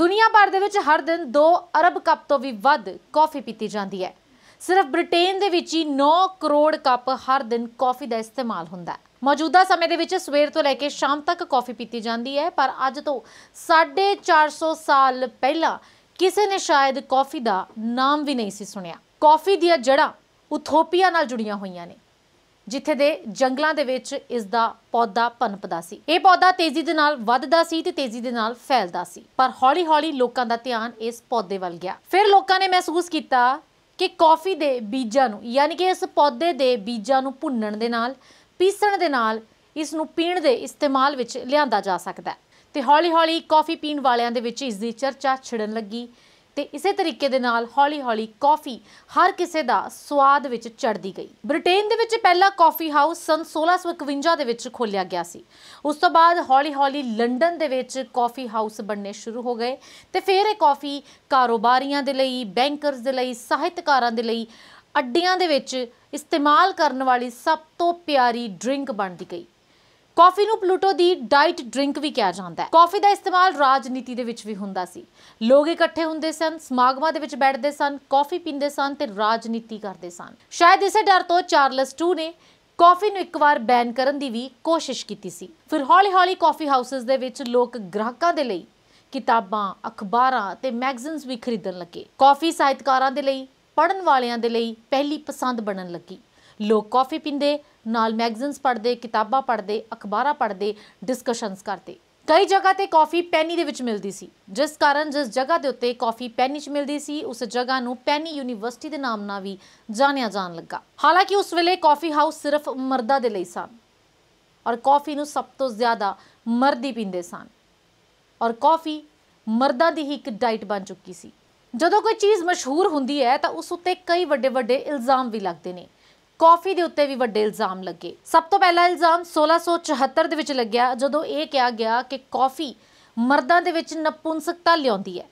ਦੁਨੀਆ ਭਰ ਦੇ ਵਿੱਚ ਹਰ ਦਿਨ 2 ਅਰਬ ਕੱਪ ਤੋਂ ਵੀ ਵੱਧ ਕਾਫੀ ਪੀਤੀ ਜਾਂਦੀ ਹੈ ਸਿਰਫ ਬ੍ਰਿਟੇਨ ਦੇ ਵਿੱਚ ਹੀ 9 ਕਰੋੜ ਕੱਪ ਹਰ ਦਿਨ ਕਾਫੀ ਦਾ ਇਸਤੇਮਾਲ ਹੁੰਦਾ ਹੈ ਮੌਜੂਦਾ ਸਮੇਂ ਦੇ ਵਿੱਚ ਸਵੇਰ ਤੋਂ ਲੈ ਕੇ ਸ਼ਾਮ ਤੱਕ ਕਾਫੀ ਪੀਤੀ ਜਾਂਦੀ ਹੈ ਪਰ ਅੱਜ ਤੋਂ 450 ਸਾਲ ਪਹਿਲਾਂ ਕਿਸੇ ਨੇ ਸ਼ਾਇਦ ਕਾਫੀ ਦਾ ਨਾਮ ਵੀ ਨਹੀਂ ਸੀ ਸੁਣਿਆ ਕਾਫੀ ਦੀਆਂ ਜੜਾਂ ਉਥੋਪੀਆ ਨਾਲ ਜੁੜੀਆਂ ਹੋਈਆਂ ਨੇ ਜਿੱਥੇ ਦੇ ਜੰਗਲਾਂ ਦੇ ਵਿੱਚ ਇਸ ਦਾ ਪੌਦਾ ਪਨਪਦਾ ਸੀ ਇਹ ਪੌਦਾ ਤੇਜ਼ੀ ਦੇ ਨਾਲ ਵੱਧਦਾ ਸੀ ਤੇ ਤੇਜ਼ੀ ਦੇ ਨਾਲ ਫੈਲਦਾ ਸੀ ਪਰ ਹੌਲੀ-ਹੌਲੀ ਲੋਕਾਂ ਦਾ ਧਿਆਨ ਇਸ ਪੌਦੇ ਵੱਲ ਗਿਆ ਫਿਰ ਲੋਕਾਂ ਨੇ ਮਹਿਸੂਸ ਕੀਤਾ ਕਿ ਕਾਫੀ ਦੇ ਬੀਜਾਂ ਨੂੰ ਯਾਨੀ ਕਿ ਇਸ ਪੌਦੇ ਦੇ ਬੀਜਾਂ ਨੂੰ ਭੁੰਨਣ ਦੇ ਨਾਲ ਪੀਸਣ ਦੇ ਨਾਲ ਇਸ ਨੂੰ ਪੀਣ ਦੇ ਇਸਤੇਮਾਲ ਵਿੱਚ ਲਿਆਂਦਾ ਜਾ ਸਕਦਾ ਤੇ ਹੌਲੀ-ਹੌਲੀ ਕਾਫੀ ਪੀਣ ਵਾਲਿਆਂ ਦੇ ਵਿੱਚ ਇਸ ਦੀ ਚਰਚਾ ਛਿੜਨ ਲੱਗੀ ਤੇ ਇਸੇ ਤਰੀਕੇ ਦੇ ਨਾਲ ਹੌਲੀ-ਹੌਲੀ ਕਾਫੀ ਹਰ ਕਿਸੇ ਦਾ ਸਵਾਦ ਵਿੱਚ ਚੜਦੀ ਗਈ ਬ੍ਰਿਟੇਨ ਦੇ ਵਿੱਚ ਪਹਿਲਾ ਕਾਫੀ ਹਾਊਸ ਸਨ 1651 ਦੇ ਵਿੱਚ ਖੋਲਿਆ ਗਿਆ ਸੀ ਉਸ ਤੋਂ ਬਾਅਦ ਹੌਲੀ-ਹੌਲੀ ਲੰਡਨ ਦੇ ਵਿੱਚ ਕਾਫੀ ਹਾਊਸ ਬਣਨੇ ਸ਼ੁਰੂ ਹੋ ਗਏ ਤੇ ਫਿਰ ਇਹ ਕਾਫੀ ਕਾਰੋਬਾਰੀਆਂ ਦੇ ਲਈ ਬੈਂਕਰਸ ਦੇ ਲਈ ਸਾਹਿਤਕਾਰਾਂ ਦੇ ਲਈ ਅੱਡੀਆਂ ਦੇ ਵਿੱਚ ਇਸਤੇਮਾਲ ਕਰਨ ਵਾਲੀ ਸਭ ਤੋਂ ਪਿਆਰੀ ਡਰਿੰਕ ਬਣਦੀ ਗਈ ਕਾਫੀ ਨੂੰ ਪਲੂਟੋ ਦੀ ਡਾਈਟ ਡਰਿੰਕ ਵੀ ਕਿਹਾ ਜਾਂਦਾ ਹੈ ਕਾਫੀ ਦਾ ਇਸਤੇਮਾਲ ਰਾਜਨੀਤੀ ਦੇ ਵਿੱਚ ਵੀ ਹੁੰਦਾ ਸੀ ਲੋਕ ਇਕੱਠੇ ਹੁੰਦੇ ਸਨ ਸਮਾਗਮਾਂ ਦੇ ਵਿੱਚ ਬੈਠਦੇ ਸਨ ਕਾਫੀ ਪੀਂਦੇ ਸਨ ਤੇ ਰਾਜਨੀਤੀ ਕਰਦੇ ਸਨ ਸ਼ਾਇਦ ਇਸੇ ਡਰ ਤੋਂ ਚਾਰਲਸ 2 ਨੇ ਕਾਫੀ ਨੂੰ ਇੱਕ ਵਾਰ ਬੈਨ ਕਰਨ ਦੀ ਵੀ ਕੋਸ਼ਿਸ਼ ਕੀਤੀ ਸੀ ਫਿਰ ਹੌਲੀ-ਹੌਲੀ ਕਾਫੀ ਹਾਊਸਸ ਦੇ ਵਿੱਚ ਲੋਕ ਗ੍ਰਾਹਕਾਂ ਦੇ ਲਈ ਕਿਤਾਬਾਂ ਅਖਬਾਰਾਂ ਤੇ ਮੈਗਜ਼ੀਨਸ ਵੀ ਖਰੀਦਣ ਲੱਗੇ ਕਾਫੀ ਸਾਹਿਤਕਾਰਾਂ ਦੇ ਲਈ ਪੜਨ ਵਾਲਿਆਂ ਦੇ ਲਈ ਪਹਿਲੀ ਪਸੰਦ ਬਣਨ ਲੱਗੀ ਲੋਕ ਕਾਫੀ ਪੀਂਦੇ ਨਾਲ ਮੈਗਜ਼ੀਨਸ ਪੜ੍ਹਦੇ ਕਿਤਾਬਾਂ ਪੜ੍ਹਦੇ ਅਖਬਾਰਾਂ ਪੜ੍ਹਦੇ ਡਿਸਕਸ਼ਨਸ ਕਰਦੇ ਕਈ ਜਗ੍ਹਾ ਤੇ ਕਾਫੀ ਪੈਨੀ ਦੇ ਵਿੱਚ ਮਿਲਦੀ ਸੀ ਜਿਸ ਕਾਰਨ ਜਿਸ ਜਗ੍ਹਾ ਦੇ ਉੱਤੇ ਕਾਫੀ ਪੈਨੀ 'ਚ ਮਿਲਦੀ ਸੀ ਉਸ ਜਗ੍ਹਾ ਨੂੰ ਪੈਨੀ ਯੂਨੀਵਰਸਿਟੀ ਦੇ ਨਾਮ ਨਾਲ ਵੀ ਜਾਣਿਆ ਜਾਣ ਲੱਗਾ ਹਾਲਾਂਕਿ ਉਸ ਵੇਲੇ ਕਾਫੀ ਹਾਊਸ ਸਿਰਫ ਮਰਦਾਂ ਦੇ ਲਈ ਸਨ ਔਰ ਕਾਫੀ ਨੂੰ ਸਭ ਤੋਂ ਜ਼ਿਆਦਾ ਮਰਦ ਹੀ ਪੀਂਦੇ ਸਨ ਔਰ ਕਾਫੀ ਮਰਦਾਂ ਦੀ ਹੀ ਇੱਕ ਡਾਈਟ ਬਣ ਚੁੱਕੀ ਸੀ ਜਦੋਂ ਕੋਈ ਚੀਜ਼ ਮਸ਼ਹੂਰ ਹੁੰਦੀ ਹੈ ਤਾਂ ਉਸ ਉੱਤੇ ਕਈ ਵੱਡੇ ਵੱਡੇ ਇਲਜ਼ਾਮ ਵੀ ਲੱਗਦੇ ਨੇ ਕਾਫੀ ਦੇ ਉੱਤੇ ਵੀ ਵੱਡੇ ਇਲਜ਼ਾਮ ਲੱਗੇ ਸਭ ਤੋਂ ਪਹਿਲਾ ਇਲਜ਼ਾਮ 1674 ਦੇ ਵਿੱਚ ਲੱਗਿਆ ਜਦੋਂ ਇਹ ਕਿਹਾ ਗਿਆ ਕਿ ਕਾਫੀ ਮਰਦਾਂ ਦੇ ਵਿੱਚ ਨਪੁੰਸਕਤਾ ਲਿਆਉਂਦੀ ਹੈ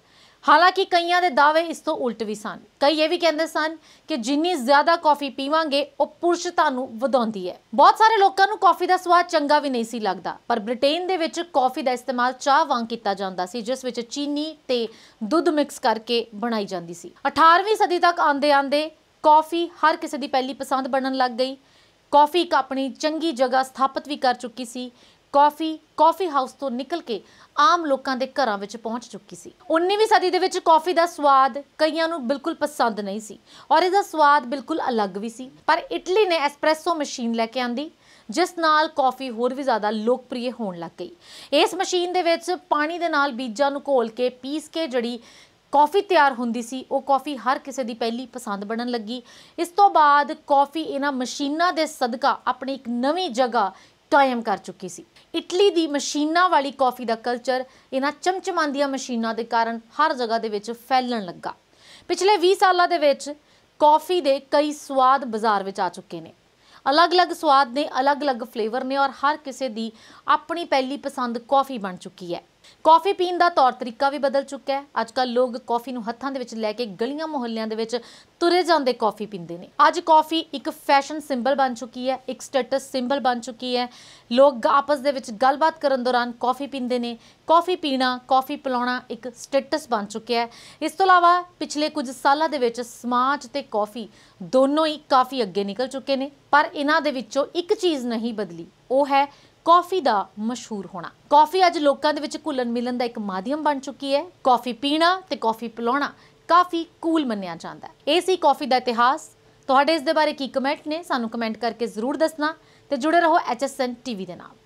ਹਾਲਾਂਕਿ ਕਈਆਂ ਦੇ ਦਾਅਵੇ ਇਸ ਤੋਂ ਉਲਟ ਵੀ ਸਨ ਕਈ ਇਹ ਵੀ ਕਹਿੰਦੇ ਸਨ ਕਿ ਜਿੰਨੀ ਜ਼ਿਆਦਾ ਕਾਫੀ ਪੀਵਾਂਗੇ ਉਹ ਪੁਰਸ਼ਤਾ ਨੂੰ ਵਧਾਉਂਦੀ ਹੈ ਬਹੁਤ ਸਾਰੇ ਲੋਕਾਂ ਨੂੰ ਕਾਫੀ ਦਾ ਸਵਾਦ ਚੰਗਾ ਵੀ ਨਹੀਂ ਸੀ ਲੱਗਦਾ ਪਰ ਬ੍ਰਿਟੇਨ ਦੇ ਵਿੱਚ ਕਾਫੀ ਦਾ ਇਸਤੇਮਾਲ ਚਾਹ ਵਾਂਗ ਕੀਤਾ ਜਾਂਦਾ ਸੀ ਜਿਸ ਵਿੱਚ ਚੀਨੀ ਤੇ ਦੁੱਧ ਮਿਕਸ ਕਰਕੇ ਬਣਾਈ ਜਾਂਦੀ ਸੀ 18ਵੀਂ ਸਦੀ ਤੱਕ ਆਂਦੇ ਆਂਦੇ ਕਾਫੀ ਹਰ ਕਿਸੇ ਦੀ ਪਹਿਲੀ ਪਸੰਦ ਬਣਨ ਲੱਗ ਗਈ ਕਾਫੀ ਇੱਕ ਆਪਣੀ ਚੰਗੀ ਜਗ੍ਹਾ ਸਥਾਪਿਤ ਵੀ ਕਰ ਚੁੱਕੀ ਸੀ ਕਾਫੀ ਕਾਫੀ ਹਾਊਸ ਤੋਂ ਨਿਕਲ ਕੇ ਆਮ ਲੋਕਾਂ ਦੇ ਘਰਾਂ ਵਿੱਚ ਪਹੁੰਚ ਚੁੱਕੀ ਸੀ 19ਵੀਂ ਸਦੀ ਦੇ ਵਿੱਚ ਕਾਫੀ ਦਾ ਸਵਾਦ ਕਈਆਂ ਨੂੰ ਬਿਲਕੁਲ ਪਸੰਦ ਨਹੀਂ ਸੀ ਔਰ ਇਹਦਾ ਸਵਾਦ ਬਿਲਕੁਲ ਅਲੱਗ ਵੀ ਸੀ ਪਰ ਇਟਲੀ ਨੇ ਐਸਪ੍ਰੈਸੋ ਮਸ਼ੀਨ ਲੈ ਕੇ ਆਂਦੀ ਜਿਸ ਨਾਲ ਕਾਫੀ ਹੋਰ ਵੀ ਜ਼ਿਆਦਾ ਲੋਕਪ੍ਰਿਯ ਹੋਣ ਲੱਗ ਗਈ ਇਸ ਮਸ਼ੀਨ ਦੇ ਵਿੱਚ ਪਾਣੀ ਦੇ ਨਾਲ ਬੀਜਾਂ ਨੂੰ ਘੋਲ ਕੇ ਪੀਸ ਕੇ ਜਿਹੜੀ ਕਾਫੀ ਤਿਆਰ ਹੁੰਦੀ ਸੀ ਉਹ ਕਾਫੀ ਹਰ ਕਿਸੇ ਦੀ ਪਹਿਲੀ ਪਸੰਦ ਬਣਨ ਲੱਗੀ ਇਸ ਤੋਂ ਬਾਅਦ ਕਾਫੀ ਇਹਨਾਂ ਮਸ਼ੀਨਾਂ ਦੇ ਸਦਕਾ ਆਪਣੀ ਇੱਕ ਨਵੀਂ ਜਗ੍ਹਾ ਕਾਇਮ ਕਰ ਚੁੱਕੀ ਸੀ ਇਟਲੀ ਦੀ ਮਸ਼ੀਨਾਂ ਵਾਲੀ ਕਾਫੀ ਦਾ ਕਲਚਰ ਇਹਨਾਂ ਚਮਚਮਾਂਦੀਆਂ ਮਸ਼ੀਨਾਂ ਦੇ ਕਾਰਨ ਹਰ ਜਗ੍ਹਾ ਦੇ ਵਿੱਚ ਫੈਲਣ ਲੱਗਾ ਪਿਛਲੇ 20 ਸਾਲਾਂ ਦੇ ਵਿੱਚ ਕਾਫੀ ਦੇ ਕਈ ਸਵਾਦ ਬਾਜ਼ਾਰ ਵਿੱਚ ਆ ਚੁੱਕੇ ਨੇ ਅਲੱਗ-ਅਲੱਗ ਸਵਾਦ ਨੇ ਅਲੱਗ-ਅਲੱਗ ਫਲੇਵਰ ਨੇ ਔਰ ਹਰ ਕਿਸੇ ਦੀ ਆਪਣੀ ਪਹਿਲੀ ਪਸੰਦ ਕਾਫੀ ਬਣ ਚੁੱਕੀ ਹੈ ਕਾਫੀ ਪੀਣ ਦਾ ਤੌਰ ਤਰੀਕਾ ਵੀ ਬਦਲ ਚੁੱਕਾ ਹੈ ਅੱਜ ਕੱਲ ਲੋਕ ਕਾਫੀ ਨੂੰ ਹੱਥਾਂ ਦੇ ਵਿੱਚ ਲੈ ਕੇ ਗਲੀਆਂ ਮੁਹੱਲਿਆਂ ਦੇ ਵਿੱਚ ਤੁਰੇ ਜਾਂਦੇ ਕਾਫੀ ਪੀਂਦੇ ਨੇ ਅੱਜ ਕਾਫੀ ਇੱਕ ਫੈਸ਼ਨ ਸਿੰਬਲ ਬਣ ਚੁੱਕੀ ਹੈ ਇੱਕ ਸਟੇਟਸ ਸਿੰਬਲ ਬਣ ਚੁੱਕੀ ਹੈ ਲੋਕ ਆਪਸ ਦੇ ਵਿੱਚ ਗੱਲਬਾਤ ਕਰਨ ਦੌਰਾਨ ਕਾਫੀ ਪੀਂਦੇ ਨੇ ਕਾਫੀ ਪੀਣਾ ਕਾਫੀ ਪਿਲਾਉਣਾ ਇੱਕ ਸਟੇਟਸ ਬਣ ਚੁੱਕਿਆ ਹੈ ਇਸ ਤੋਂ ਇਲਾਵਾ ਪਿਛਲੇ ਕੁਝ ਸਾਲਾਂ ਦੇ ਵਿੱਚ ਸਮਾਜ ਤੇ ਕਾਫੀ ਦੋਨੋਂ ਹੀ ਕਾਫੀ ਅੱਗੇ ਨਿਕਲ ਚੁੱਕੇ ਨੇ ਪਰ ਇਹਨਾਂ ਦੇ ਵਿੱਚੋਂ ਇੱਕ ਚੀਜ਼ ਨਹੀਂ ਬਦਲੀ ਉਹ ਹੈ ਕਾਫੀ ਦਾ ਮਸ਼ਹੂਰ ਹੋਣਾ ਕਾਫੀ ਅੱਜ ਲੋਕਾਂ ਦੇ ਵਿੱਚ ਘੁਲਣ ਮਿਲਣ ਦਾ ਇੱਕ ਮਾਧਿਅਮ ਬਣ ਚੁੱਕੀ ਹੈ ਕਾਫੀ ਪੀਣਾ ਤੇ ਕਾਫੀ ਪਿਲਾਉਣਾ ਕਾਫੀ ਕੂਲ ਮੰਨਿਆ ਜਾਂਦਾ ਹੈ ਇਹ ਸੀ ਕਾਫੀ ਦਾ ਇਤਿਹਾਸ ਤੁਹਾਡੇ ਇਸ ਦੇ ਬਾਰੇ ਕੀ ਕਮੈਂਟ ਨੇ ਸਾਨੂੰ ਕਮੈਂਟ ਕਰਕੇ ਜ਼ਰੂਰ ਦੱਸਣਾ ਤੇ ਜੁੜੇ ਰਹੋ ਐਚਐਸਐਨ ਟੀਵੀ ਦੇ ਨਾਲ